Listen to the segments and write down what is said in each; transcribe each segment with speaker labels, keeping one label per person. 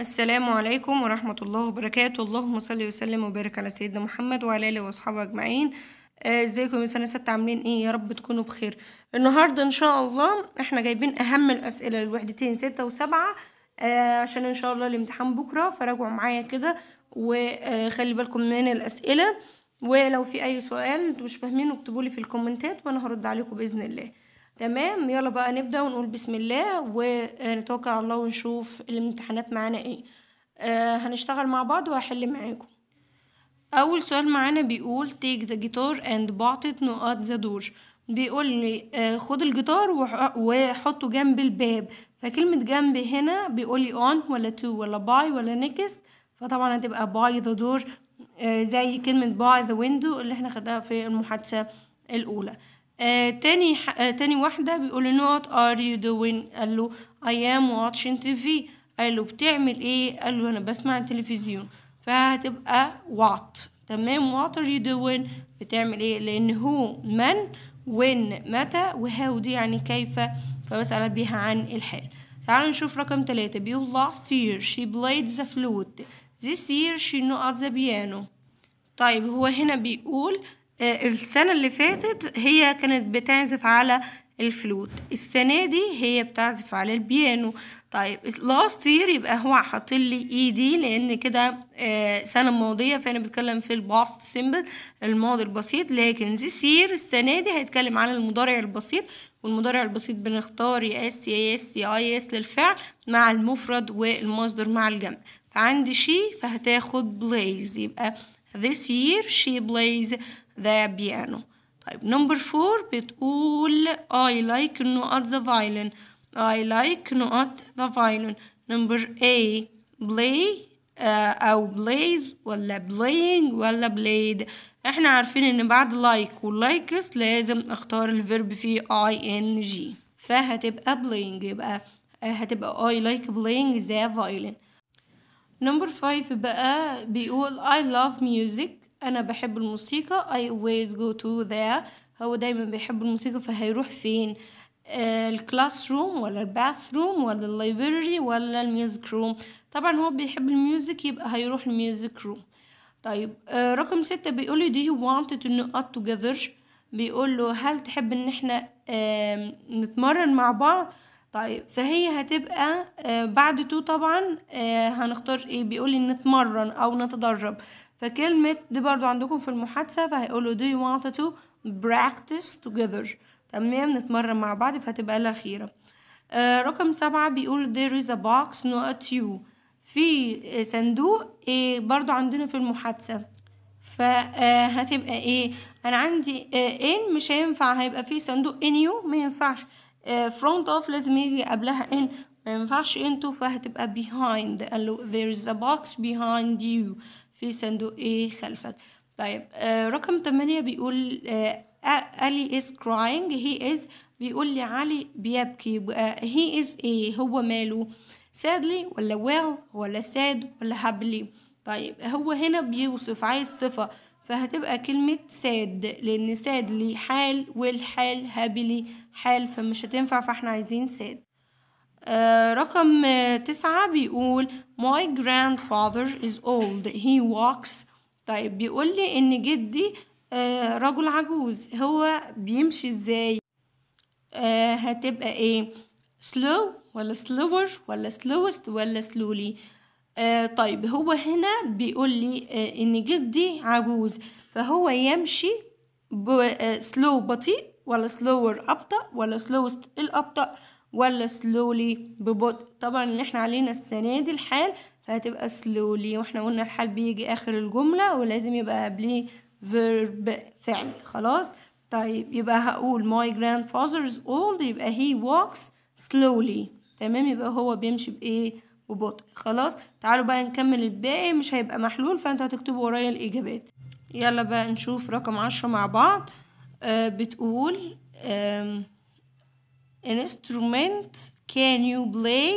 Speaker 1: السلام عليكم ورحمة الله وبركاته اللهم صل وسلم وبارك على سيدنا محمد وعلى آله وأصحابه أجمعين آه، ازيكم يا سنة ستة عاملين ايه يا رب تكونوا بخير النهاردة ان شاء الله احنا جايبين اهم الاسئلة للوحدتين ستة وسبعة آه، عشان ان شاء الله الامتحان بكرة فراجعوا معايا كده وخلي بالكم من الاسئلة ولو في اي سؤال انتوا مش فاهمين اكتبولي في الكومنتات وانا هرد عليكم باذن الله تمام يلا بقى نبدأ ونقول بسم الله ونتوكل على الله ونشوف الامتحانات معانا ايه آه هنشتغل مع بعض وهحل معاكم اول سؤال معانا بيقول take the guitar and put it at the بيقول لي آه خد الجيتار وحطه جنب الباب فكلمة جنب هنا بيقول لي on ولا تو ولا باي ولا نيكست فطبعا هتبقى باي ذا دور زي كلمة باي ذا ويندو اللي احنا خدناها في المحادثة الأولى آه، تاني ح... آه تاني واحدة بيقول له what are you doing قال له I am watching TV قال له بتعمل ايه قال له انا بسمع التلفزيون فهتبقى what تمام what are you doing بتعمل ايه لان هو من وين متى وهاو دي يعني كيف فبسأل بيها عن الحال تعالوا نشوف رقم تلاتة بيقول last year she played the flute this year she not the piano طيب هو هنا بيقول آه، السنة اللي فاتت هي كانت بتعزف على الفلوت السنة دي هي بتعزف على البيانو طيب لاست يير يبقى هو حاطط لي اي e دي لان كده آه، سنة ماضية فانا بتكلم في الباست سيمبل الماضي البسيط لكن this year السنه دي هيتكلم عن المضارع البسيط والمضارع البسيط بنختار يا اس يا اس يا اي اس للفعل مع المفرد والمصدر مع الجمع فعندي شي فهتاخد بلايز يبقى this year she plays the piano طيب نمبر فور بتقول I like not the violin I like not the violin نمبر A play أو plays ولا playing ولا played احنا عارفين ان بعد like و likes لازم اختار الفيرب في ing فهتبقى playing يبقى هتبقى I like playing the violin نمبر 5 بقى بيقول I love music انا بحب الموسيقى I always go to there هو دايما بيحب الموسيقى فهيروح فين آه، الكلاس روم ولا الباث روم ولا الليبراري ولا الميوزك روم طبعا هو بيحب الميوزك يبقى هيروح الميوزك روم طيب آه، رقم ستة بيقول له do you want to know up together بيقول له هل تحب ان احنا نتمرن مع بعض طيب فهي هتبقى آه، بعد تو طبعا هنختار ايه بيقول لي نتمرن او نتدرب فكلمة دي برضو عندكم في المحادثة فهيقولوا do you want to practice together تمام نتمرن مع بعض فهتبقى الأخيرة آه رقم سبعة بيقول there is a box not you في صندوق إيه برضو عندنا في المحادثة فهتبقى آه، ايه انا عندي ان آه، مش هينفع هيبقى في صندوق ان يو ما ينفعش فرونت آه، اوف لازم يجي قبلها ان ما ينفعش انتو فهتبقى behind قال له there is a box behind you في صندوق ايه خلفك طيب آه رقم 8 بيقول آه، آه، علي is crying he is بيقول لي علي بيبكي يبقى آه، he is ايه هو ماله sadly ولا well ولا sad ولا happily طيب هو هنا بيوصف عايز صفة فهتبقى كلمة sad لأن sad لي حال والحال happily حال فمش هتنفع فاحنا عايزين sad آه، رقم تسعة بيقول My grandfather is old he walks طيب بيقول لي إن جدي آه، رجل عجوز هو بيمشي إزاي آه، هتبقى إيه slow ولا slower ولا slowest ولا slowly طيب هو هنا بيقول لي ان جدي عجوز فهو يمشي سلو بطيء ولا سلوور ابطا ولا سلوست الابطا ولا سلولي ببطء طبعا اللي احنا علينا السنة دي الحال فهتبقى سلولي واحنا قلنا الحال بيجي اخر الجملة ولازم يبقى قبليه verb فعل خلاص طيب يبقى هقول my is old يبقى he walks slowly تمام يبقى هو بيمشي بايه ببطء خلاص تعالوا بقى نكمل الباقي مش هيبقى محلول فانتوا هتكتبوا ورايا الاجابات يلا بقى نشوف رقم عشرة مع بعض آه بتقول آه an instrument can you play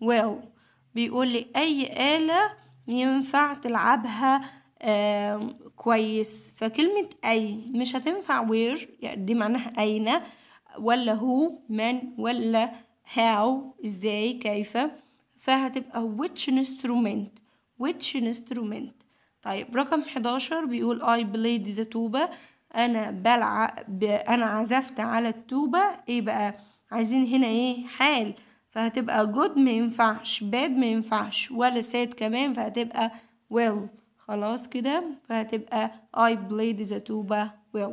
Speaker 1: well بيقول لي أي آلة ينفع تلعبها آه كويس فكلمة أي مش هتنفع وير يعني دي معناها أين ولا هو من ولا هاو ازاي كيف فهتبقى which instrument which instrument طيب رقم 11 بيقول I played the tuba أنا بلعب أنا عزفت على التوبة إيه بقى عايزين هنا ايه حال فهتبقى جود ما ينفعش باد ما ينفعش ولا ساد كمان فهتبقى well. خلاص كده فهتبقى I played the tuba well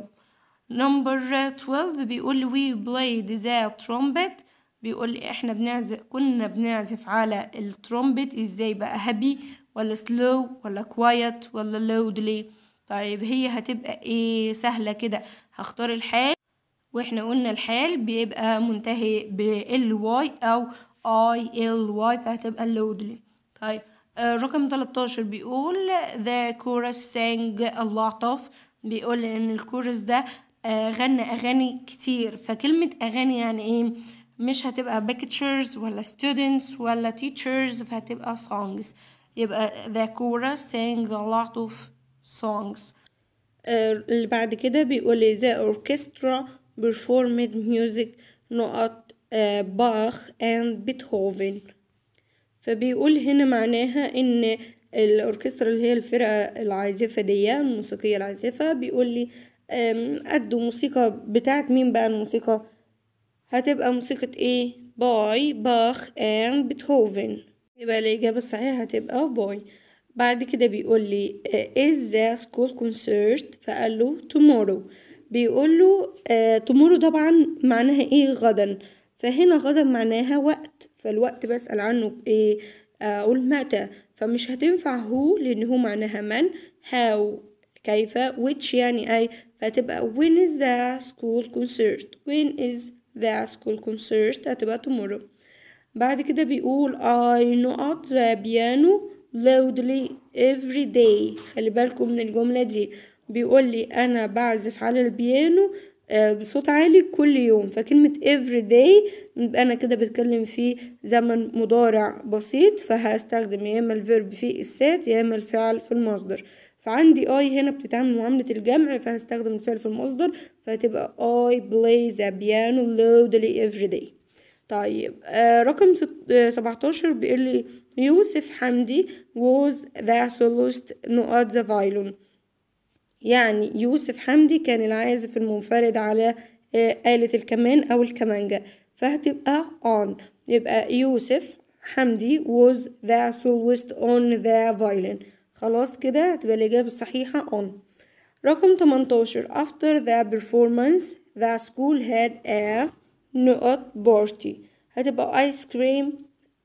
Speaker 1: number 12 بيقول لي we played the trumpet بيقول لي احنا بنعزف كنا بنعزف على الترومبت ازاي بقى هابي ولا سلو ولا كوايت ولا لودلي طيب هي هتبقى ايه سهلة كده هختار الحال واحنا قلنا الحال بيبقى منتهي ال واي او اي ال واي فهتبقى اللودلي طيب آه، رقم 13 بيقول ذا كورس sang a lot of بيقول ان الكورس ده آه، غنى اغاني كتير فكلمة اغاني يعني ايه مش هتبقى pictures ولا students ولا teachers فهتبقى songs يبقى the chorus sang a lot of songs آه، اللي بعد كده بيقول the إيه؟ orchestra performed music نقط باخ آه، and بيتهوفن فبيقول هنا معناها ان الاوركسترا اللي هي الفرقة العازفة دي الموسيقية العازفة بيقول لي أدوا موسيقى بتاعت مين بقى الموسيقى هتبقى موسيقى ايه باي باخ اند بيتهوفن يبقى الإجابة الصحيحة هتبقى باي بعد كده بيقول لي آه، is the school concert فقال له tomorrow بيقول له آه، تمورو طبعا معناها ايه غدا فهنا غدا معناها وقت فالوقت بسأل عنه ايه اقول متى فمش هتنفع هو لان هو معناها من هاو كيف which يعني اي فهتبقى when is the school concert when is the school concert هتبقى tomorrow بعد كده بيقول I not the piano loudly every day خلي بالكم من الجملة دي بيقول لي انا بعزف على البيانو آه، بصوت عالي كل يوم فكلمة every day أنا كده بتكلم في زمن مضارع بسيط فهستخدم يا إما الفيرب في السات يا إما الفعل في المصدر فعندي اي هنا بتتعمل معاملة الجمع فهستخدم الفعل في المصدر فهتبقى I play the piano loudly every day طيب آه رقم آه، سبعتاشر بيقول لي يوسف حمدي was the soloist not the violin يعني يوسف حمدي كان العازف المنفرد على آه، آلة الكمان أو الكمانجة فهتبقى on يبقى يوسف حمدي was the soloist on the violin خلاص كده هتبقى الإجابة الصحيحة on رقم 18 after the performance the school had a نقط بارتي هتبقى ايس كريم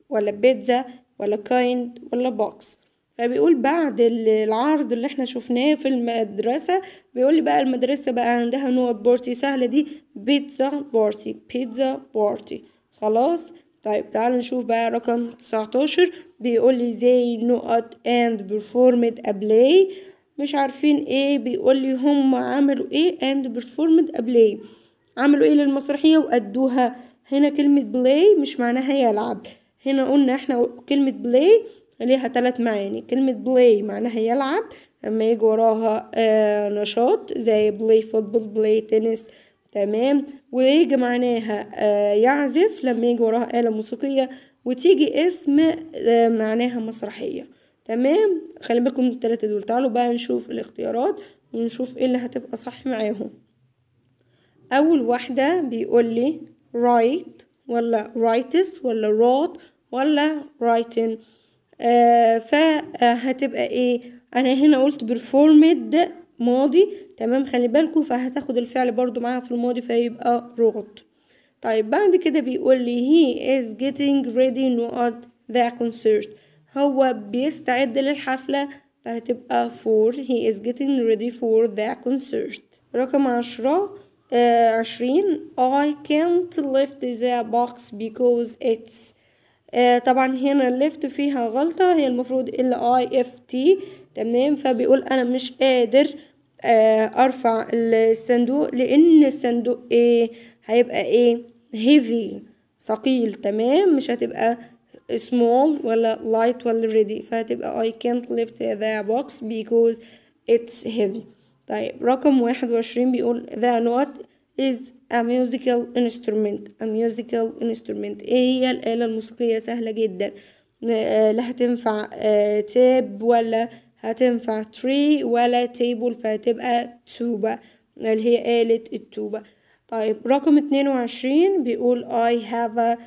Speaker 1: ولا بيتزا ولا كايند ولا بوكس فبيقول بعد العرض اللي احنا شفناه في المدرسة بيقول لي بقى المدرسة بقى عندها نقط بارتي سهلة دي بيتزا بارتي بيتزا بارتي خلاص طيب تعالوا نشوف بقى رقم 19 بيقول لي زي نقط اند performed a play مش عارفين ايه بيقول لي هم عملوا ايه and performed a play عملوا ايه للمسرحية وأدوها هنا كلمة بلاي مش معناها يلعب هنا قلنا احنا كلمة بلاي ليها ثلاث معاني كلمة بلاي معناها يلعب لما يجي وراها آه نشاط زي بلاي فوتبول بلاي تنس تمام ويجي معناها آه يعزف لما يجي وراها آلة موسيقية وتيجي اسم آه معناها مسرحية تمام خلي بالكم التلاتة دول تعالوا بقى نشوف الاختيارات ونشوف ايه اللي هتبقى صح معاهم اول واحدة بيقول لي right ولا رايتس ولا wrote ولا writing آه فهتبقى ايه انا هنا قلت performed ماضي تمام خلي بالكوا فهتاخد الفعل برضو معاها في الماضي فيبقى رغط طيب بعد كده بيقول لي he is getting ready not the concert هو بيستعد للحفلة فهتبقى for he is getting ready for the concert رقم عشرة آه، عشرين I can't lift the box because it's آه، طبعا هنا الليفت فيها غلطة هي المفروض ال اي اف تي تمام فبيقول انا مش قادر آه، ارفع الصندوق لان الصندوق ايه هيبقى ايه هيفي ثقيل تمام مش هتبقى small ولا light ولا ready فهتبقى I can't lift the box because it's heavy طيب رقم واحد وعشرين بيقول the not is a musical instrument a musical instrument ايه هي e الآلة الموسيقية سهلة جدا آه، لا هتنفع آه، تاب ولا هتنفع تري ولا تيبل فهتبقى توبة اللي هي آلة التوبة طيب رقم اتنين وعشرين بيقول I have a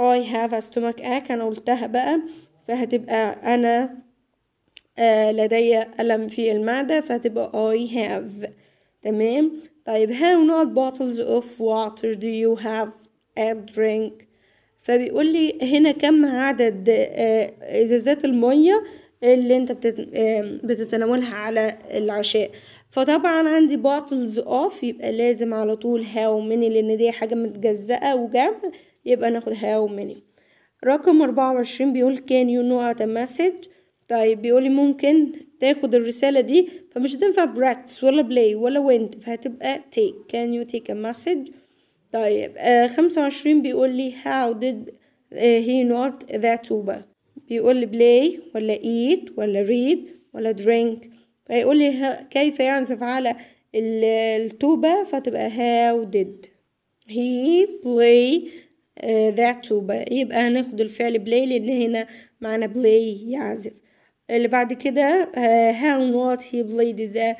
Speaker 1: I have a stomach ache أنا قلتها بقى فهتبقى أنا آه، لدي ألم في المعدة فهتبقى I have تمام طيب how not bottles of water do you have and drink فبيقول لي هنا كم عدد آه، ازازات الميه اللي انت بتتناولها على العشاء فطبعا عندي bottles اوف يبقى لازم على طول هاو مني لان دي حاجه متجزأه وجمع يبقى ناخد هاو مني رقم 24 بيقول كان يو know a مسج طيب بيقولي ممكن تاخد الرسالة دي فمش هتنفع براكتس ولا بلاي ولا وينت فهتبقى take كان يو تيك ا مسج طيب آه خمسة وعشرين بيقولي how did آه، he not that tuba بيقولي play ولا eat ولا read ولا drink فيقولي كيف يعزف على التوبة فتبقى how did he play ذات آه، توبا يبقى هناخد الفعل play لأن هنا معنى play يعزف اللي بعد كده how and what he played the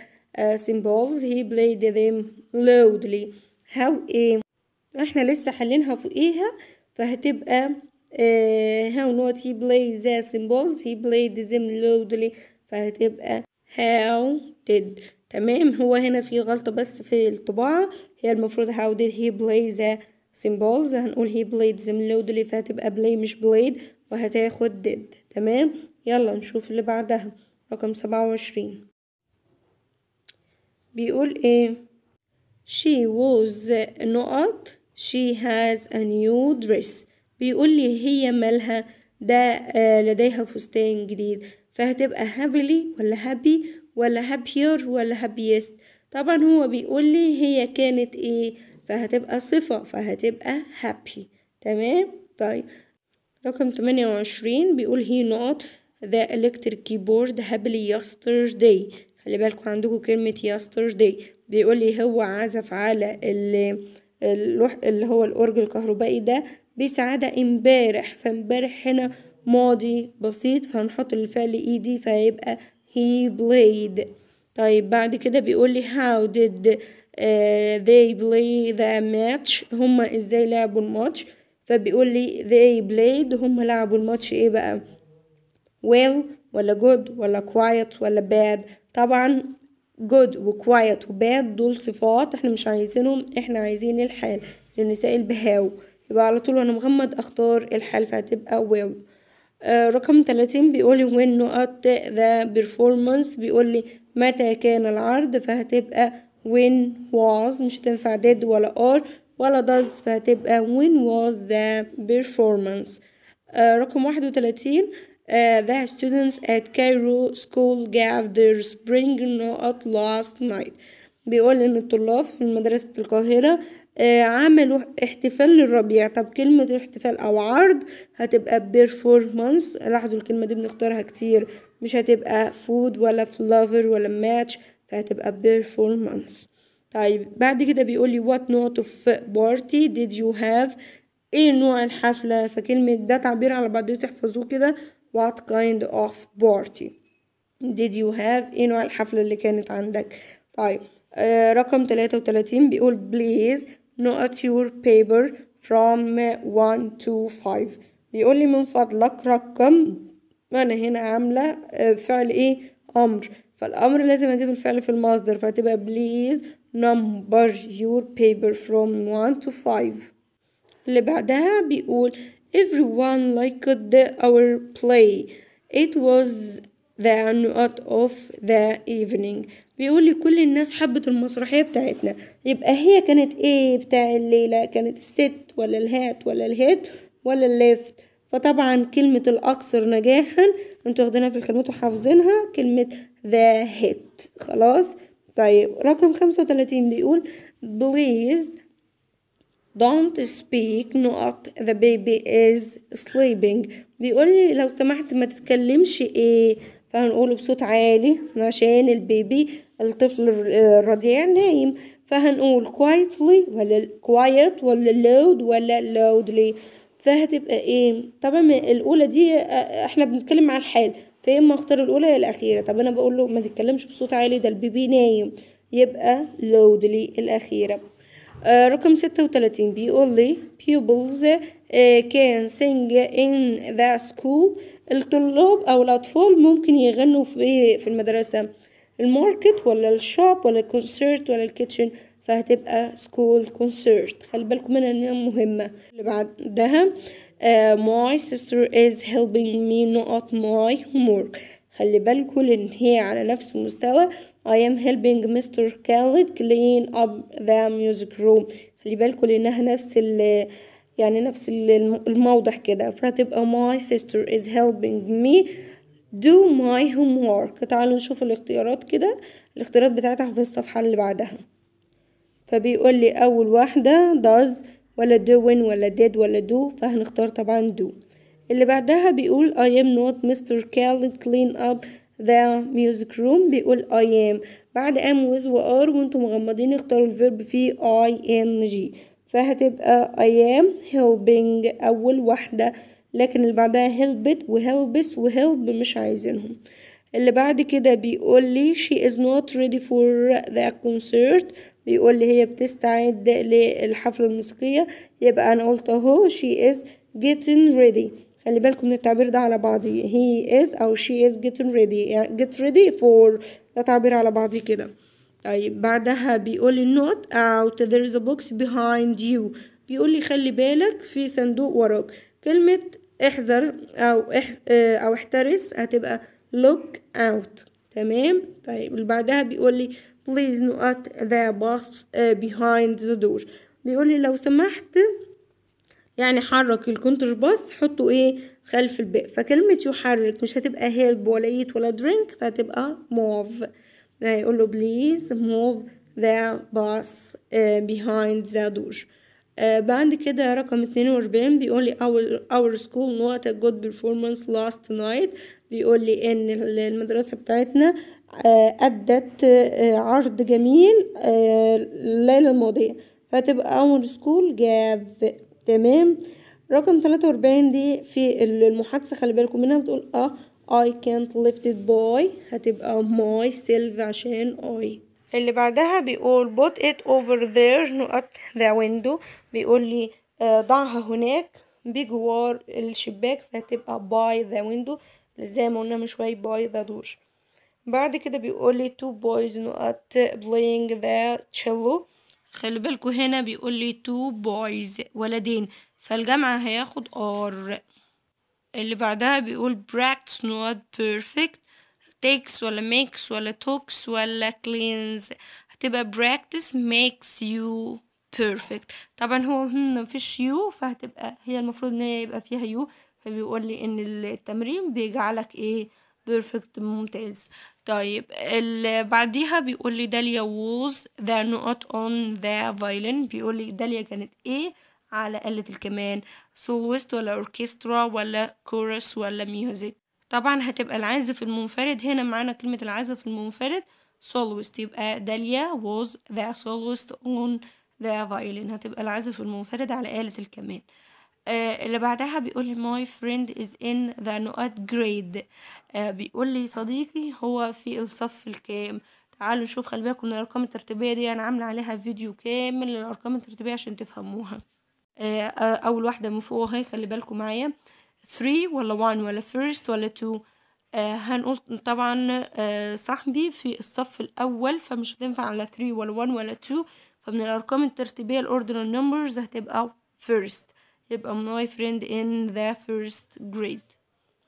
Speaker 1: symbols he played them loudly how ايه احنا لسه حلينها فوقيها فهتبقى how and what he played the symbols he played them loudly فهتبقى how did تمام هو هنا في غلطة بس في الطباعة هي المفروض how did he play the symbols هنقول he played them loudly فهتبقى play مش played وهتاخد ضد تمام يلا نشوف اللي بعدها رقم سبعة وعشرين بيقول ايه she was not she has a new dress بيقول لي هي مالها ده آه، لديها فستان جديد فهتبقى happily ولا happy ولا happier ولا happiest طبعا هو بيقول لي هي كانت ايه فهتبقى صفة فهتبقى happy تمام طيب رقم 28 بيقول هي نقط the electric keyboard happily yesterday خلي بالكم عندكم كلمة yesterday بيقول لي هو عزف على اللوح اللي هو الأورج الكهربائي ده بسعادة امبارح فامبارح هنا ماضي بسيط فهنحط الفعل ايدي فهيبقى he played طيب بعد كده بيقول لي how did uh, they play the match هما ازاي لعبوا الماتش فبيقول لي they played هم لعبوا الماتش ايه بقى well ولا good ولا quiet ولا bad طبعا good و quiet و bad دول صفات احنا مش عايزينهم احنا عايزين الحال للنساء البهاو يبقى على طول وانا مغمض اختار الحال فهتبقى well آه رقم 30 بيقول لي when not the performance بيقول لي متى كان العرض فهتبقى when was مش هتنفع did ولا are ولا does فهتبقى when was the performance uh, رقم واحد وتلاتين Uh, the students at Cairo School gave their spring note last night بيقول ان الطلاب في مدرسة القاهرة uh, عملوا احتفال للربيع طب كلمة احتفال او عرض هتبقى performance لاحظوا الكلمة دي بنختارها كتير مش هتبقى food ولا flower ولا match فهتبقى performance طيب بعد كده بيقول لي what not of party did you have ايه نوع الحفلة فكلمة ده تعبير على بعض تحفظوه كده what kind of party did you have ايه نوع الحفلة اللي كانت عندك طيب آه رقم 33 بيقول please note your paper from 1 to 5 بيقول لي من فضلك رقم انا هنا عاملة آه، فعل ايه امر فالأمر لازم أجيب الفعل في المصدر فهتبقى please number your paper from 1 to 5 اللي بعدها بيقول everyone liked our play it was the not of the evening بيقول لي كل الناس حبت المسرحية بتاعتنا يبقى هي كانت ايه بتاع الليلة كانت الست ولا الهات ولا الهيد ولا الليفت فطبعا كلمة الأكثر نجاحا انتوا واخدينها في الكلمات وحافظينها كلمة ذا هيت خلاص طيب رقم خمسة وتلاتين بيقول بليز don't speak not the baby is sleeping بيقول لي لو سمحت ما تتكلمش ايه فهنقوله بصوت عالي عشان البيبي الطفل الرضيع نايم فهنقول quietly ولا quiet ولا loud ولا loudly فهتبقى ايه طبعا الاولى دي احنا بنتكلم عن الحال فيا اما اختار الاولى يا الاخيره طب انا بقول له ما تتكلمش بصوت عالي ده البيبي نايم يبقى لودلي الاخيره آه رقم ستة وتلاتين بيقول لي pupils آه can sing in the school الطلاب او الاطفال ممكن يغنوا في في المدرسه الماركت ولا الشوب ولا الكونسيرت ولا الكيتشن فهتبقى سكول كونسرت خلي بالكم منها انها مهمة اللي بعدها uh, my sister is helping me not my homework خلي بالكم لان هي على نفس المستوى I am helping Mr. Khaled clean up the music room خلي بالكم لانها نفس ال يعني نفس الموضح كده فهتبقى my sister is helping me do my homework تعالوا نشوف الاختيارات كده الاختيارات بتاعتها في الصفحة اللي بعدها فبيقول لي أول واحدة does ولا doing ولا did ولا do فهنختار طبعا do اللي بعدها بيقول I am not Mr. Kelly clean up the music room بيقول I am بعد am with و are وانتم مغمضين اختاروا الفيرب في I N G فهتبقى I am helping أول واحدة لكن اللي بعدها helped وhelps وhelp مش عايزينهم اللي بعد كده بيقول لي she is not ready for the concert بيقول لي هي بتستعد للحفلة الموسيقية يبقى أنا قلت أهو she is getting ready خلي بالكم من التعبير ده على بعضي هي is أو she is getting ready يعني get ready for ده تعبير على بعضي كده طيب بعدها بيقول لي not out there is a box behind you بيقول لي خلي بالك في صندوق وراك كلمة احذر أو اح أو احترس هتبقى look out تمام طيب اللي بعدها بيقول لي please not the bus آه، behind the door بيقول لي لو سمحت يعني حرك الكونتر باص حطه ايه خلف الباب فكلمة يحرك مش هتبقى هيلب ولا ايت ولا درينك فهتبقى موف هيقول له بليز موف ذا باص behind ذا آه، دور بعد كده رقم 42 بيقول لي اور our school not a good performance last night بيقول لي ان المدرسة بتاعتنا آه، أدت آه، عرض جميل آه، الليلة الماضية فتبقى أول سكول جاف تمام رقم تلاتة دي في المحادثة خلي بالكم منها بتقول اه I can't lift it by هتبقى self عشان I اللي بعدها بيقول put it over there نقط the window بيقول لي ضعها هناك بجوار الشباك فهتبقى by the window زي ما قلنا من شوية by the door بعد كده بيقول لي two boys not playing the cello خلي بالكوا هنا بيقول لي two boys ولدين فالجمع هياخد ار اللي بعدها بيقول practice not perfect takes ولا makes ولا talks ولا cleans هتبقى practice makes you perfect طبعا هو مفيش يو فهتبقى هي المفروض ان هي يبقى فيها يو فبيقول لي ان التمرين بيجعلك ايه بيرفكت ممتاز طيب اللي بعديها بيقول لي داليا was ذا not on ذا violin بيقول لي داليا كانت ايه على آلة الكمان سولويست ولا اوركسترا ولا كورس ولا ميوزك طبعا هتبقى العازف المنفرد هنا معانا كلمة العازف المنفرد سولويست يبقى داليا was ذا soloist on ذا violin هتبقى العازف المنفرد على آلة الكمان آه، اللي بعدها بيقول لي my friend is in the not grade آه بيقول لي صديقي هو في الصف الكام تعالوا نشوف خلي بالكم من الارقام الترتيبيه دي انا عامله عليها فيديو كامل للارقام الترتيبيه عشان تفهموها آه, آه، اول واحده من فوق اهي خلي بالكم معايا 3 ولا 1 ولا first ولا 2 آه هنقول طبعا آه صاحبي في الصف الاول فمش هتنفع على 3 ولا 1 ولا 2 فمن الارقام الترتيبيه الاوردر نمبرز هتبقى first تبقى my friend in the first grade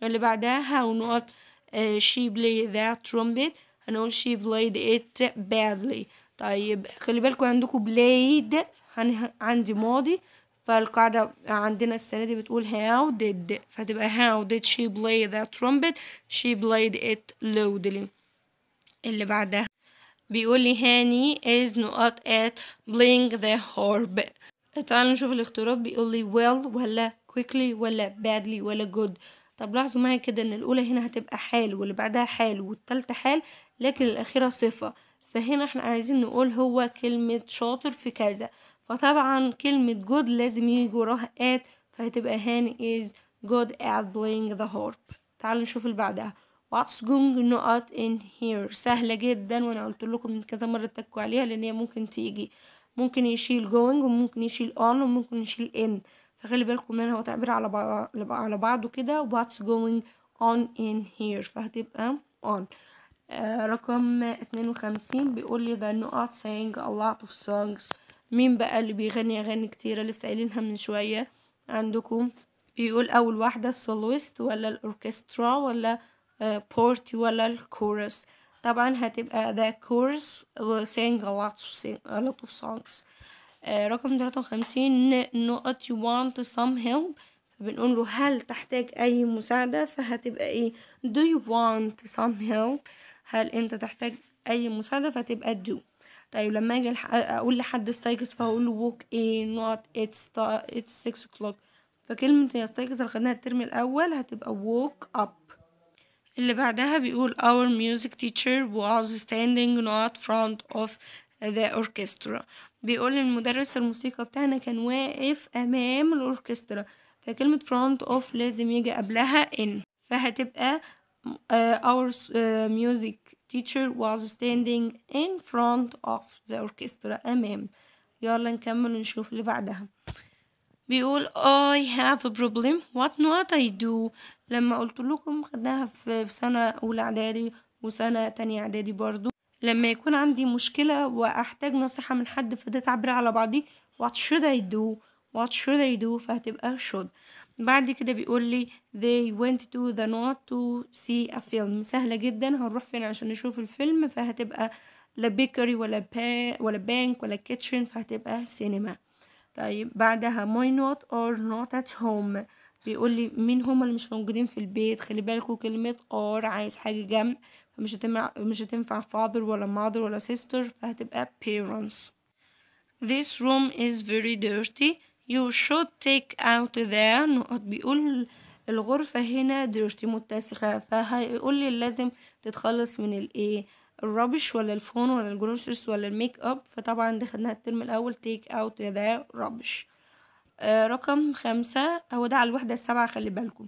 Speaker 1: اللي بعدها how not uh, she played the trumpet هنقول she played it badly طيب خلي بالكم عندكم played عندي ماضي فالقاعدة عندنا السنة دي بتقول how did فتبقى how did she play the trumpet she played it loudly اللي بعدها بيقول لي هاني is not at playing the harp تعالوا نشوف الاختيارات بيقول لي well ولا quickly ولا badly ولا good طب لاحظوا معايا كده ان الاولى هنا هتبقى حال واللي بعدها حال والتالتة حال لكن الاخيرة صفة فهنا احنا عايزين نقول هو كلمة شاطر في كذا فطبعا كلمة good لازم يجي وراها at فهتبقى هاني is good at playing the harp تعالوا نشوف اللي بعدها what's going not in here سهلة جدا وانا قلت لكم من كذا مرة اتكوا عليها لان هي ممكن تيجي ممكن يشيل going وممكن يشيل on وممكن يشيل in فخلي بالكم منها هو تعبير على بعض على بعضه كده what's going on in here فهتبقى on آه، رقم اتنين وخمسين بيقول لي the نقط sang a lot of songs مين بقى اللي بيغني أغاني كتيرة لسه قايلينها من شوية عندكم بيقول أول واحدة soloist ولا الأوركسترا ولا آه، بورتي ولا الكورس طبعا هتبقى ذا كورس سينج لوت اوف سونجز رقم 53 نقط يو وانت some هيلب فبنقول له هل تحتاج أي مساعدة فهتبقى ايه دو يو وانت some هيلب هل انت تحتاج أي مساعدة فهتبقى دو طيب لما اجي اقول لحد ستايكس فهقول له ووك ايه not اتس اتس 6 o'clock فكلمة يا ستايكس اللي خدناها الترم الأول هتبقى ووك اب اللي بعدها بيقول our music teacher was standing not front of the orchestra بيقول المدرس الموسيقى بتاعنا كان واقف أمام الأوركسترا فكلمة front of لازم يجي قبلها in فهتبقى uh, our uh, music teacher was standing in front of the orchestra أمام يلا نكمل ونشوف اللي بعدها بيقول I have a problem what not I do لما قلت لكم خدناها في سنة أولى إعدادي وسنة تانية إعدادي برضو لما يكون عندي مشكلة وأحتاج نصيحة من حد فده تعبير على بعضي what should I do what should I do فهتبقى should بعد كده بيقول لي they went to the north to see a film سهلة جدا هنروح فين عشان نشوف الفيلم فهتبقى لا بيكري ولا با ولا بانك ولا كيتشن فهتبقى سينما طيب بعدها ماي نوت اور نوت ات هوم بيقول لي مين هما اللي مش موجودين في البيت خلي بالكوا كلمة ار عايز حاجة جمع فمش هتنفع مش هتنفع father ولا mother ولا sister فهتبقى parents This room is very dirty you should take out the نقط بيقول الغرفة هنا dirty متسخة فهيقول لي لازم تتخلص من الايه الربش ولا الفون ولا الجروسرس ولا الميك اب فطبعا دي خدناها الترم الاول تيك اوت يا ده ربش آه، رقم خمسة هو ده على الوحدة السابعة خلي بالكم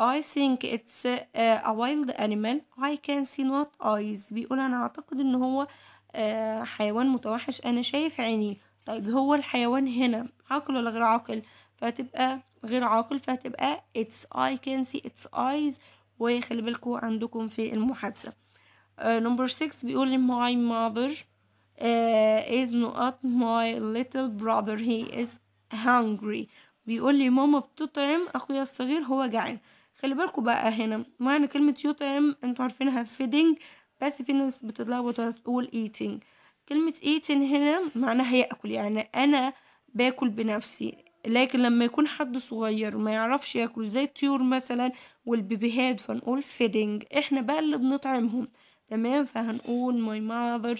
Speaker 1: I think it's a wild animal I can see not eyes بيقول أنا أعتقد إن هو آه، حيوان متوحش أنا شايف عينيه طيب هو الحيوان هنا عاقل ولا غير عاقل فهتبقى غير عاقل فهتبقى it's I can see its eyes وخلي بالكم عندكم في المحادثة نمبر آه، 6 بيقول my mother uh, is not my little brother he is hungry بيقول لي ماما بتطعم اخويا الصغير هو جعان خلي بالكوا بقى هنا معنى كلمة يطعم انتوا عارفينها feeding بس في ناس بتتلخبط وتقول eating كلمة eating هنا معناها يأكل يعني أنا باكل بنفسي لكن لما يكون حد صغير ما يعرفش ياكل زي الطيور مثلا والبيبيهات فنقول feeding احنا بقى اللي بنطعمهم تمام فهنقول my mother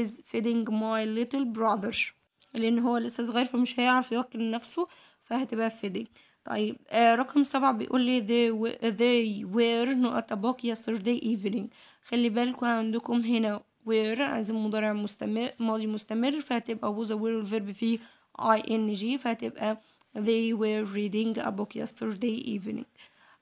Speaker 1: is feeding my little brother لأن هو لسه صغير فمش هيعرف يوكل نفسه فهتبقى feeding طيب آه رقم سبعة بيقول لي they, they were نقطة book yesterday evening خلي بالكوا عندكم هنا were عايزين مضارع مستمر ماضي مستمر فهتبقى was aware والفيرب فيه ing فهتبقى they were reading a book yesterday evening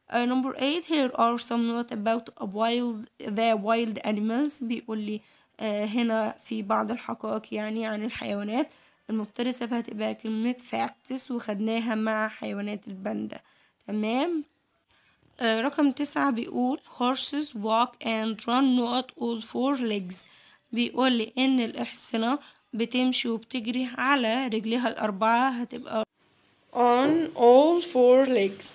Speaker 1: Uh, number eight, here are some notes about wild the wild animals بيقول لي uh, هنا في بعض الحقائق يعني عن الحيوانات المفترسة فهتبقى كلمة facts وخدناها مع حيوانات الباندا تمام uh, رقم تسعة بيقول horses walk and run not all four legs بيقول لي ان الأحصنة بتمشي وبتجري على رجلها الأربعة هتبقى on all four legs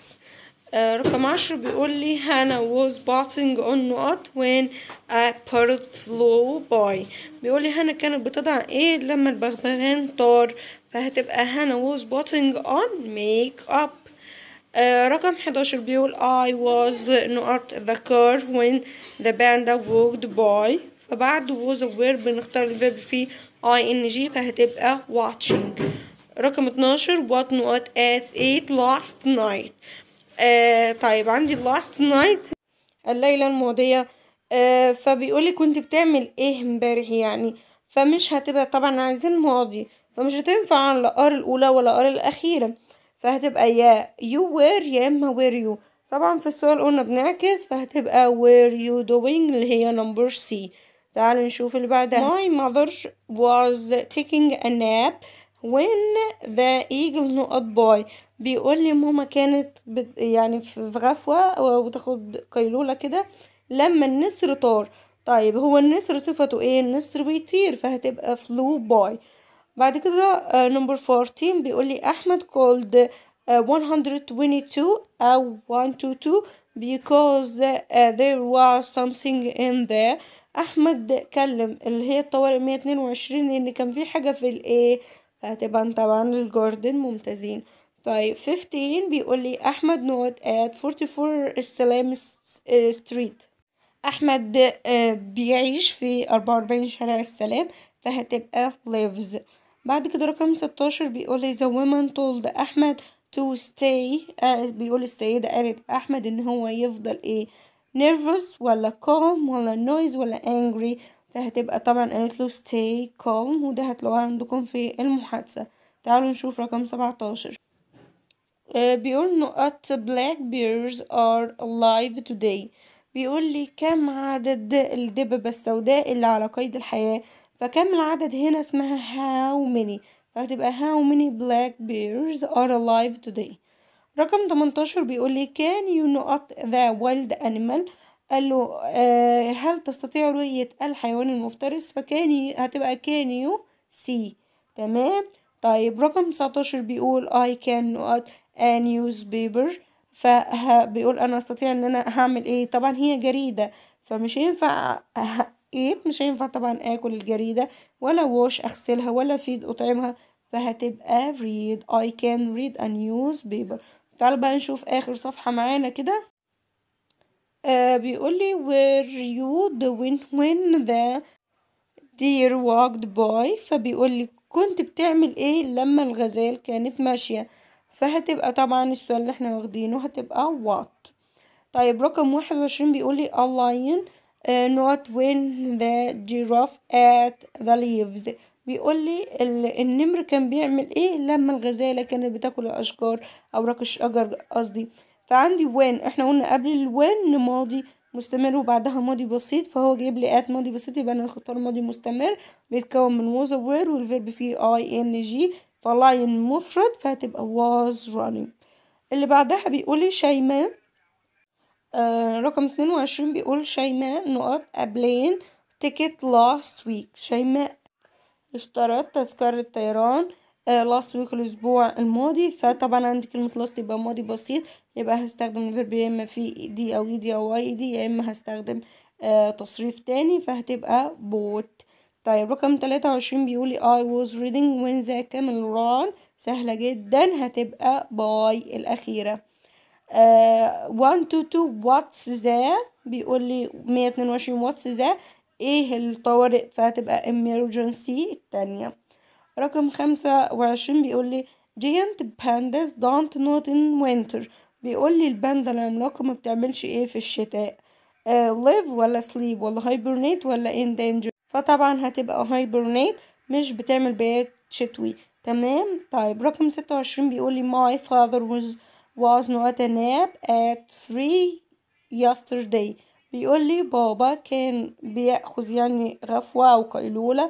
Speaker 1: رقم عشرة بيقول لي Hannah was batting on نقط when a bird flew by بيقول لي هانا كانت بتضع ايه لما البغبغان طار فهتبقى Hannah was batting on make up رقم 11 بيقول I was not the car when the band walked by فبعد was a بنختار نختار الفيرب فيه ing فهتبقى watching رقم 12 what not at 8 last night آه، طيب عندي last night الليلة الماضية آه فبيقولي كنت بتعمل ايه امبارح يعني فمش هتبقى طبعا عايزين ماضي فمش هتنفع لا ار الاولى ولا ار الاخيره فهتبقى يا يو وير يا اما وير يو طبعا في السؤال قلنا بنعكس فهتبقى وير يو دوينج اللي هي نمبر سي تعالوا نشوف اللي بعدها ماي ماذر واز تيكينج ا ناب وين ذا ايجل not باي بيقول لي ماما كانت يعني في غفوة وتاخد قيلولة كده لما النسر طار طيب هو النسر صفته ايه النسر بيطير فهتبقى فلو باي بعد كده نمبر 14 بيقول لي احمد كولد uh, 122 او 122 because uh, there was something in there احمد كلم اللي هي الطوارئ 122 ان كان في حاجه في الايه فهتبقى طبعا الجاردن ممتازين طيب 15 بيقول لي أحمد نوت ات 44 السلام ستريت أحمد آه، بيعيش في 44 شارع السلام فهتبقى lives بعد كده رقم 16 بيقول لي the woman told أحمد to stay آه، بيقول السيدة قالت احمد إن هو يفضل إيه nervous ولا calm ولا noise ولا angry فهتبقى طبعا قالت له stay calm وده هتلاقوه عندكم في المحادثة تعالوا نشوف رقم 17 آه، بيقول نقط black bears are alive توداي بيقول لي كم عدد الدببة السوداء اللي على قيد الحياة فكم العدد هنا اسمها هاو ميني فهتبقى هاو ميني بلاك بيرز ار الايف توداي رقم 18 بيقول لي كان يو نقط ذا wild انيمال قال له آه هل تستطيع رؤية الحيوان المفترس فكان هتبقى كان يو سي تمام طيب رقم 19 بيقول I can not نيوز بيبر فبيقول انا استطيع ان انا هعمل ايه طبعا هي جريدة فمش هينفع ايت مش هينفع طبعا اكل الجريدة ولا واش اغسلها ولا فيد اطعمها فهتبقى read I can read a newspaper تعال بقى نشوف آخر صفحة معانا كده آه بيقول لي where you doing when the deer walked by فبيقول لي كنت بتعمل ايه لما الغزال كانت ماشية فهتبقى طبعا السؤال اللي احنا واخدينه هتبقى what طيب رقم واحد وعشرين بيقولي a lion uh, not when the giraffe at the leaves بيقولي النمر كان بيعمل ايه لما الغزالة كانت بتاكل الأشجار او أوراق الشجر قصدي فعندي وين احنا قلنا قبل الوين ماضي مستمر وبعدها ماضي بسيط فهو جايب لي ات ماضي بسيط يبقى انا هختار ماضي مستمر بيتكون من was aware والفيرب فيه i n g طلعي المفرد فهتبقى was running اللي بعدها بيقولي شيماء آه، رقم اتنين بيقول شيماء نقط أبلين تيكت لاست ويك شيماء اشترت تذكرة طيران لاست ويك الأسبوع الماضي فطبعا عندي كلمة لاست يبقى ماضي بسيط يبقى هستخدم الفيرب يا إما في دي أو دي e أو أي دي e يا إما هستخدم آه، تصريف تاني فهتبقى بوت طيب رقم تلاتة وعشرين بيقولي I was reading when the camel ran سهلة جدا هتبقى باي الأخيرة آه، one تو two what's the بيقولي مية اتنين وعشرين what's the ايه الطوارئ فهتبقى emergency التانية رقم خمسة وعشرين بيقولي giant pandas don't not in winter بيقولي الباندا العملاقة ما بتعملش ايه في الشتاء uh, live ولا sleep ولا hibernate ولا in danger فطبعا هتبقى هايبرنيت مش بتعمل بيات شتوي تمام طيب رقم ستة وعشرين بيقولي my father was was not a nap at three yesterday بيقولي بابا كان بيأخذ يعني غفوة أو قيلولة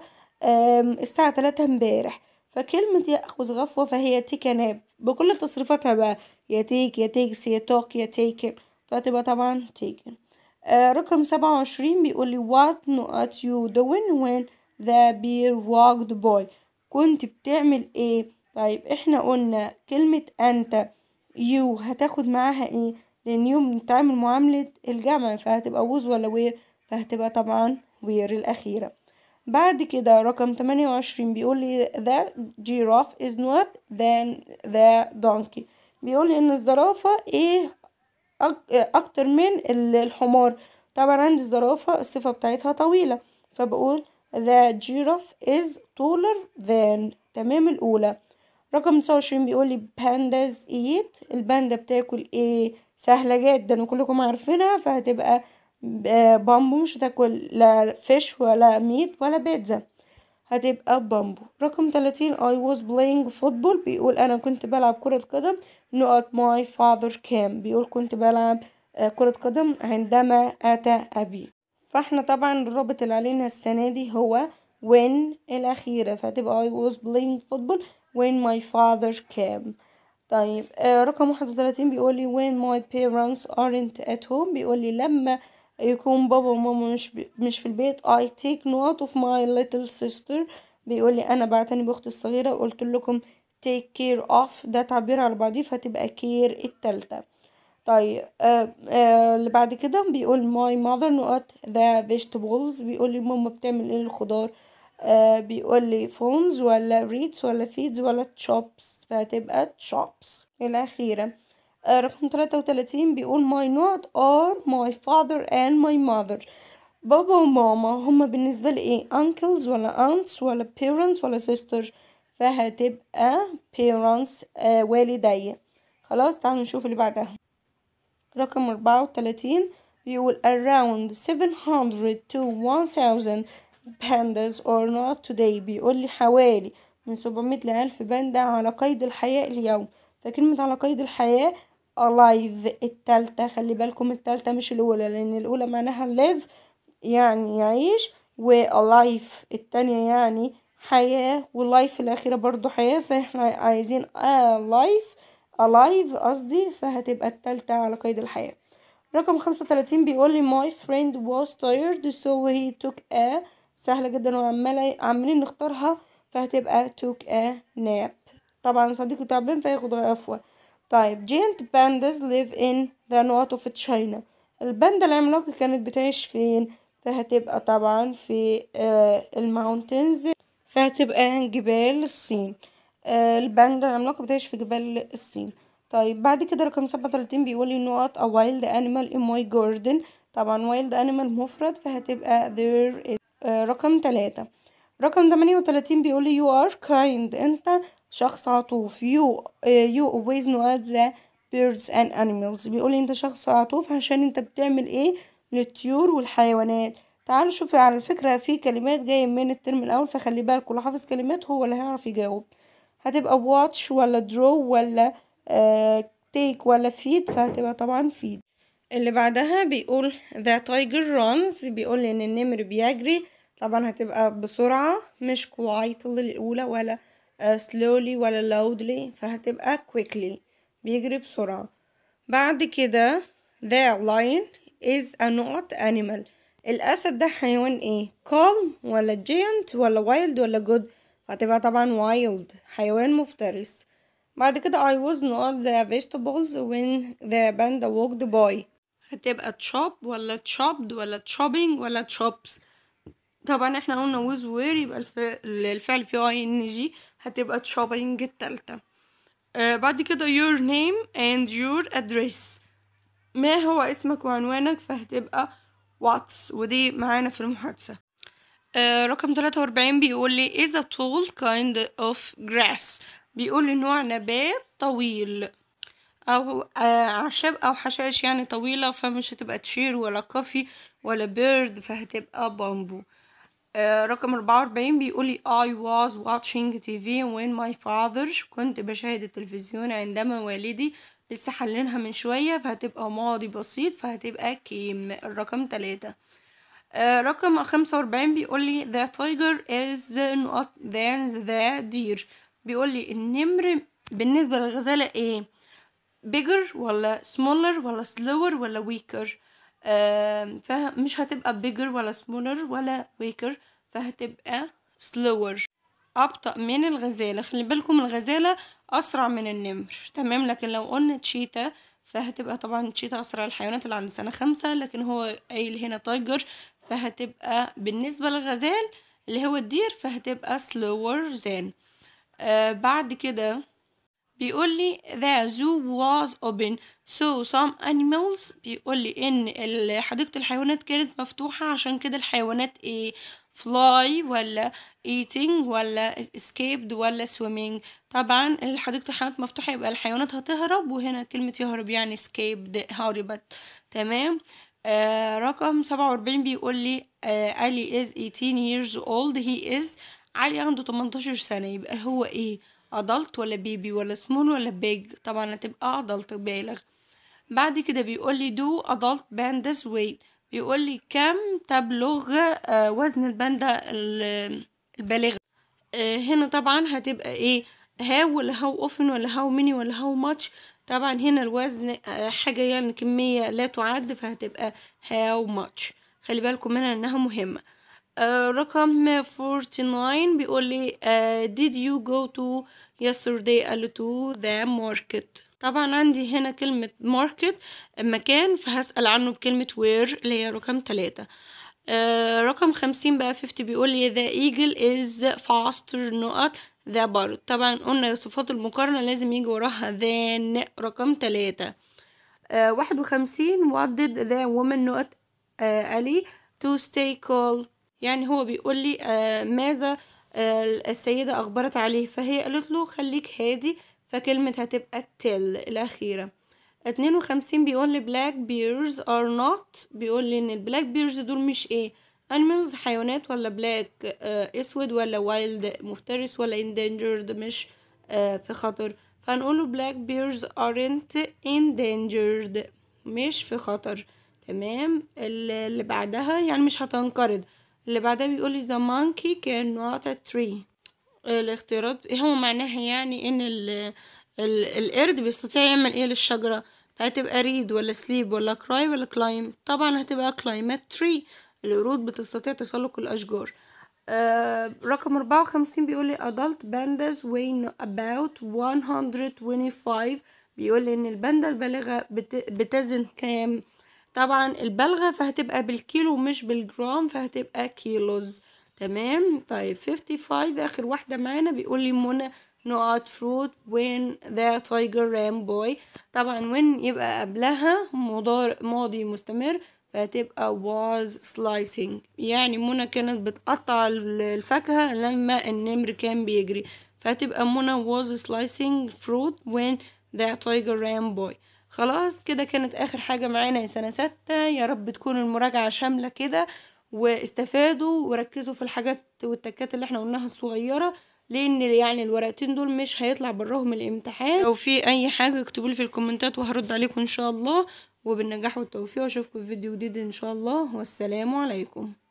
Speaker 1: الساعة تلاتة امبارح فكلمة يأخذ غفوة فهي تيك ناب بكل تصريفاتها بقى يا تيك يا تيكس يا توك يا تيكن فتبقى طبعا تيكن آه، رقم سبعة وعشرين بيقول لي what not you doing when the beer walked by كنت بتعمل ايه طيب احنا قلنا كلمة انت يو هتاخد معاها ايه لان يو بنتعامل معاملة الجمع فهتبقى ووز ولا وير فهتبقى طبعا وير الأخيرة بعد كده رقم 28 بيقول لي the giraffe is not than the donkey بيقول لي ان الزرافة ايه اكتر من الحمار طبعا عندي الزرافة الصفة بتاعتها طويلة فبقول the giraffe is taller than تمام الأولى رقم 29 بيقول لي pandas eat الباندا بتاكل ايه سهلة جدا وكلكم عارفينها فهتبقى بامبو آه، مش هتاكل لا فيش ولا ميت ولا بيتزا هتبقى بامبو رقم 30 I was playing football بيقول أنا كنت بلعب كرة قدم نقط my father came بيقول كنت بلعب آه، كرة قدم عندما أتى أبي فاحنا طبعا الرابط اللي علينا السنة دي هو when الأخيرة فهتبقى I was playing football when my father came طيب آه، رقم 31 بيقول لي when my parents aren't at home بيقول لي لما يكون بابا وماما مش ب... مش في البيت I take note of my little sister بيقول لي أنا بعتني بأختي الصغيرة وقلت لكم take care of ده تعبير على بعضيه فتبقى care التالتة طيب آه آه اللي بعد كده بيقول my mother not the vegetables بيقول لي ماما بتعمل ايه الخضار آه بيقول لي phones ولا reads ولا feeds ولا chops فهتبقى chops الأخيرة آه، رقم 33 بيقول my not are my father and my mother بابا وماما هما بالنسبة لإيه uncles ولا aunts ولا parents ولا sisters فهتبقى parents آه والدي خلاص تعالوا نشوف اللي بعدها رقم 34 بيقول around 700 to 1000 pandas or not today بيقول لي حوالي من 700 ل 1000 باندا على قيد الحياة اليوم فكلمة على قيد الحياة الايف التالتة خلي بالكم التالتة مش الاولى لان الاولى معناها live يعني يعيش و alive التانية يعني حياة واللايف الاخيرة برضو حياة فاحنا عايزين alive alive قصدي فهتبقى التالتة على قيد الحياة رقم خمسة وتلاتين بيقول لي my friend was tired so he took a سهلة جدا وعمالة عمالين نختارها فهتبقى took a nap طبعا صديقي تعبان فياخد غفوة طيب جينت بانداز ليف ان ذا نوت اوف تشاينا الباندا العملاقة كانت بتعيش فين فهتبقى طبعا في آه الماونتينز فهتبقى جبال الصين آه الباندا العملاقة بتعيش في جبال الصين طيب بعد كده رقم سبعة وتلاتين بيقول نوت ا وايلد انيمال ان ماي جاردن طبعا وايلد انيمال مفرد فهتبقى ذير آه رقم تلاتة رقم تمانية وتلاتين بيقول يو ار كايند انت شخص عطوف يو يو اولويز نو know ذا بيردز اند animals بيقول انت شخص عطوف عشان انت بتعمل ايه للطيور والحيوانات تعالوا شوفي على فكرة في كلمات جاية من الترم الأول فخلي بالك لو حافظ كلمات هو اللي هيعرف يجاوب هتبقى واتش ولا درو ولا تيك uh, take ولا فيد فهتبقى طبعا فيد اللي بعدها بيقول ذا تايجر رانز بيقول إن النمر بيجري طبعا هتبقى بسرعة مش كوايتل الأولى ولا slowly ولا loudly فهتبقى quickly بيجري بسرعة بعد كده the lion is a not animal الأسد ده حيوان ايه calm ولا giant ولا wild ولا good هتبقى طبعا wild حيوان مفترس بعد كده I was not the vegetables when the panda walked by هتبقى chop ولا chopped ولا chopping ولا chops طبعا احنا قلنا ويز وير يبقى الفعل فيه اي ان جي هتبقى تشوبينج التالتة آه بعد كده your name and your address ما هو اسمك وعنوانك فهتبقى واتس ودي معانا في المحادثة آه رقم تلاتة وأربعين بيقول لي is a tall kind of grass بيقول لي نوع نبات طويل أو آه أعشاب أو حشائش يعني طويلة فمش هتبقى تشير ولا كافي ولا بيرد فهتبقى بامبو آه، رقم 44 بيقولي I was watching TV when my father كنت بشاهد التلفزيون عندما والدي لسه حلينها من شوية فهتبقى ماضي بسيط فهتبقى كيم الرقم 3 آه، رقم 45 بيقولي the tiger is not than the deer بيقولي النمر بالنسبة للغزالة ايه bigger ولا smaller ولا slower ولا weaker فمش هتبقى bigger ولا smaller ولا weaker فهتبقى slower أبطأ من الغزالة خلي بالكم الغزالة أسرع من النمر تمام لكن لو قلنا تشيتا فهتبقى طبعا تشيتا أسرع الحيوانات اللي عند سنة خمسة لكن هو قايل هنا تايجر فهتبقى بالنسبة للغزال اللي هو الدير فهتبقى slower than آه بعد كده بيقول لي the zoo was open so some animals بيقول لي ان حديقة الحيوانات كانت مفتوحة عشان كده الحيوانات ايه fly ولا eating ولا escaped ولا swimming طبعا حديقة الحيوانات مفتوحة يبقى الحيوانات هتهرب وهنا كلمة يهرب يعني escaped هربت تمام آه رقم سبعة وأربعين بيقول لي آه علي is 18 years old he is علي عنده 18 سنة يبقى هو ايه ادلت ولا بيبي ولا سمول ولا بيج طبعا هتبقى ادلت بالغ بعد كده بيقول لي دو ادلت باند ذس ويت بيقول لي كم تبلغ آه، وزن الباندا البالغة آه، هنا طبعا هتبقى ايه هاو ولا هاو اوفن ولا هاو ميني ولا هاو ماتش طبعا هنا الوزن آه، حاجة يعني كمية لا تعد فهتبقى هاو ماتش خلي بالكم منها انها مهمة آه، رقم 49 بيقول لي آه، did you go to yesterday قال to the market طبعا عندي هنا كلمة market مكان فهسأل عنه بكلمة where اللي هي رقم 3 آه رقم 50 بقى 50 بيقول لي the eagle is faster not the bird طبعا قلنا صفات المقارنة لازم يجي وراها than رقم 3 آه 51 what did the woman not uh, آه، Ali to stay cold يعني هو بيقول لي آه ماذا آه السيدة أخبرت عليه فهي قالت له خليك هادي فكلمة هتبقى تل الأخيرة اتنين وخمسين بيقول لي black bears are not بيقول لي إن البلاك بيرز دول مش إيه animals حيوانات ولا بلاك آه اسود ولا وايلد مفترس ولا endangered مش آه في خطر فنقول له black bears aren't endangered مش في خطر تمام اللي بعدها يعني مش هتنقرض اللي بعدها بيقول the monkey can not a tree الاختيارات إيه هو معناها يعني ان ال ال القرد بيستطيع يعمل ايه للشجرة فهتبقى ريد ولا سليب ولا كراي ولا كلايم طبعا هتبقى كلايمات تري القرود بتستطيع تسلق الاشجار آه رقم أربعة وخمسين بيقولي adult pandas weigh about 125 بيقولي ان الباندا البالغة بت... بتزن كام طبعا البلغة فهتبقى بالكيلو مش بالجرام فهتبقى كيلوز تمام طيب 55 آخر واحدة معانا بيقول لي منى نقط فروت وين ذا تايجر رام بوي طبعا وين يبقى قبلها مضار ماضي مستمر فهتبقى was slicing يعني منى كانت بتقطع الفاكهة لما النمر كان بيجري فهتبقى منى was slicing fruit when the tiger ran by خلاص كده كانت اخر حاجه معانا يا سنه سته يا رب تكون المراجعه شامله كده واستفادوا وركزوا في الحاجات والتكات اللي احنا قلناها الصغيره لان يعني الورقتين دول مش هيطلع براهم الامتحان لو في اي حاجه اكتبوا في الكومنتات وهرد عليكم ان شاء الله وبالنجاح والتوفيق اشوفكم في فيديو جديد ان شاء الله والسلام عليكم